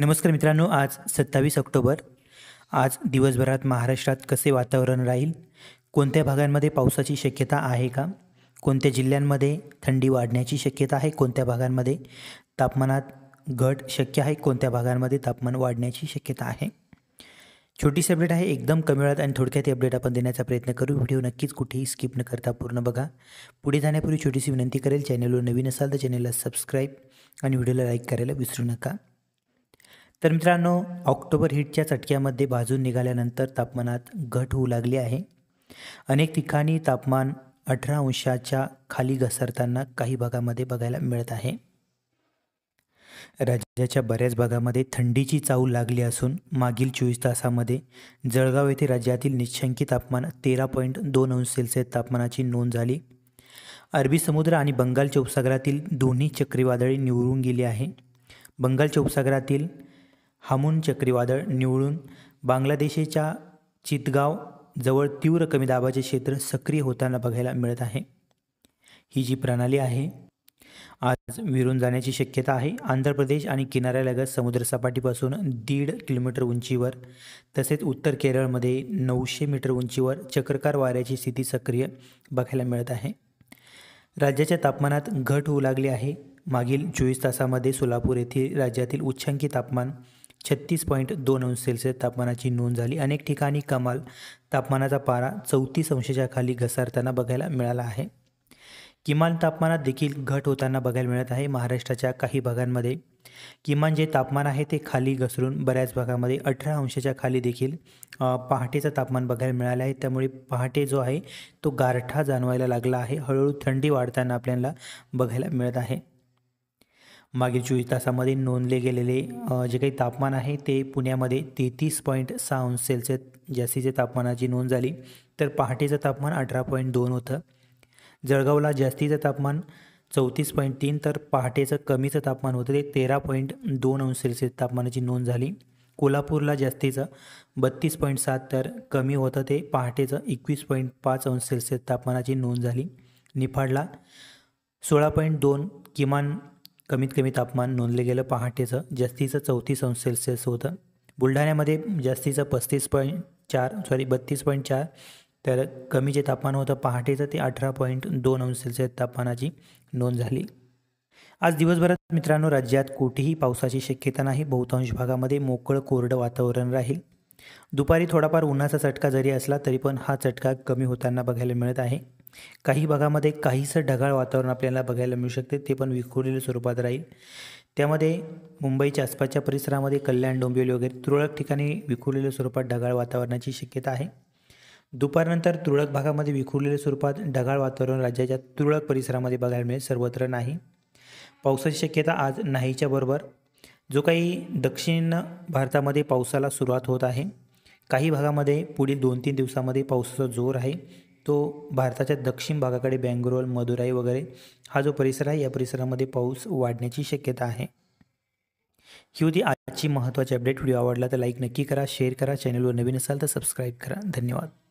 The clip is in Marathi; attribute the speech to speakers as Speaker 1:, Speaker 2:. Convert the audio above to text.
Speaker 1: नमस्कार मित्रांनो आज सत्तावीस ऑक्टोबर आज दिवसभरात महाराष्ट्रात कसे वातावरण राहील कोणत्या भागांमध्ये पावसाची शक्यता आहे का कोणत्या जिल्ह्यांमध्ये थंडी वाढण्याची शक्यता आहे कोणत्या भागांमध्ये तापमानात घट शक्य आहे कोणत्या भागांमध्ये तापमान वाढण्याची शक्यता आहे छोटीशी अपडेट आहे एकदम कमी वेळात आणि थोडक्यात अपडेट आपण देण्याचा प्रयत्न करू व्हिडिओ नक्कीच कुठेही स्किप न करता पूर्ण बघा पुढे जाण्यापूर्वी छोटीशी विनंती करेल चॅनलवर नवीन असाल तर चॅनलला सबस्क्राईब आणि व्हिडिओला लाईक करायला विसरू नका तर मित्रांनो ऑक्टोबर हिटच्या चटक्यामध्ये भाजून निघाल्यानंतर तापमानात घट होऊ लागली आहे अनेक ठिकाणी तापमान अठरा अंशाच्या खाली घसरताना काही भागामध्ये बघायला मिळत आहे राज्याच्या बऱ्याच भागामध्ये थंडीची चाहूल लागली असून मागील चोवीस तासामध्ये जळगाव येथे राज्यातील निशंकी तापमान तेरा पॉईंट दोन अंश सेल्सिअस तापमानाची नोंद झाली अरबी समुद्र आणि बंगालच्या उपसागरातील दोन्ही चक्रीवादळी निवरून गेली आहे बंगालच्या उपसागरातील हामून चक्रीवादळ निवळून बांगलादेशाच्या चितगाव जवळ तीव्र कमी दाबाचे क्षेत्र सक्रिय होताना बघायला मिळत आहे ही जी प्रणाली आहे आज विरून जाण्याची शक्यता आहे आंध्र प्रदेश आणि किनाऱ्यालगत समुद्रसपाटीपासून दीड किलोमीटर उंचीवर तसेच उत्तर केरळमध्ये नऊशे मीटर उंचीवर चक्रकार वाऱ्याची स्थिती सक्रिय बघायला मिळत आहे राज्याच्या तापमानात घट होऊ लागली आहे मागील चोवीस तासामध्ये सोलापूर येथील राज्यातील उच्चांकी तापमान छत्तीस पॉईंट दोन अंश सेल्सिअस तापमानाची नोंद झाली अनेक ठिकाणी कमाल तापमानाचा पारा चौतीस अंशाच्या खाली घसरताना बघायला मिळाला आहे किमान तापमानात देखील घट होताना बघायला मिळत आहे महाराष्ट्राच्या काही भागांमध्ये किमान जे तापमान आहे ते खाली घसरून बऱ्याच भागामध्ये अठरा अंशाच्या खाली देखील पहाटेचं तापमान बघायला मिळालं आहे त्यामुळे पहाटे जो आहे तो गारठा जाणवायला लागला आहे हळूहळू थंडी वाढताना आपल्याला बघायला मिळत आहे मागील चोवीस तासामध्ये नोंदले गेलेले जे काही तापमान आहे ते पुण्यामध्ये तेहतीस पॉईंट सहा अंश सेल्सिअस जास्तीचे तापमानाची नोंद झाली तर पहाटेचं तापमान अठरा पॉईंट दोन होतं जळगावला जास्तीचं तापमान चौतीस पॉईंट तीन तर पहाटेचं कमीचं तापमान होतं ते तेरा पॉईंट दोन अंश सेल्सिअस तापमानाची नोंद झाली कोल्हापूरला जास्तीचं बत्तीस पॉईंट सात तर कमी होतं ते पहाटेचं एकवीस पॉईंट पाच अंश सेल्सिअस तापमानाची नोंद झाली निफाडला सोळा पॉईंट दोन किमान कमीत कमी तापमान नोंदलं गेलं पहाटेचं जास्तीचं चौतीस अंश सेल्सिअस होतं बुलढाण्यामध्ये जास्तीचं पस्तीस पॉईंट चार सॉरी बत्तीस पॉईंट चार तर कमी जे तापमान होतं पहाटेचं ते अठरा पॉईंट दोन अंश सेल्सिअस तापमानाची नोंद झाली आज दिवसभरात मित्रांनो राज्यात कुठेही पावसाची शक्यता नाही बहुतांश भागामध्ये मोकळं कोरडं वातावरण राहील दुपारी थोडाफार उन्हाचा चटका जरी असला तरी पण हा चटका कमी होताना बघायला मिळत आहे काही भागामध्ये काहीसं ढगाळ वातावरण आपल्याला बघायला मिळू शकते ते पण विखुरलेल्या स्वरूपात राहील त्यामध्ये मुंबईच्या आसपासच्या परिसरामध्ये कल्याण डोंबिवली वगैरे तुरळक ठिकाणी विखुरलेल्या स्वरूपात ढगाळ वातावरणाची शक्यता आहे दुपारनंतर तुरळक भागामध्ये विखुरलेल्या स्वरूपात ढगाळ वातावरण राज्याच्या तुरळक परिसरामध्ये बघायला मिळेल सर्वत्र नाही पावसाची शक्यता आज नाहीच्या बरोबर जो काही दक्षिण भारतामध्ये पावसाला सुरुवात होत आहे काही भागामध्ये पुढील दोन तीन दिवसामध्ये पावसाचा जोर आहे तो भारताच्या दक्षिण भागाकडे बँगलोर मदुराई वगैरे हा जो परिसर आहे या परिसरामध्ये पाऊस वाढण्याची शक्यता आहे ही होती आजची महत्त्वाची अपडेट व्हिडिओ आवडला तर लाईक नक्की करा शेअर करा चॅनलवर नवीन असाल तर सबस्क्राईब करा धन्यवाद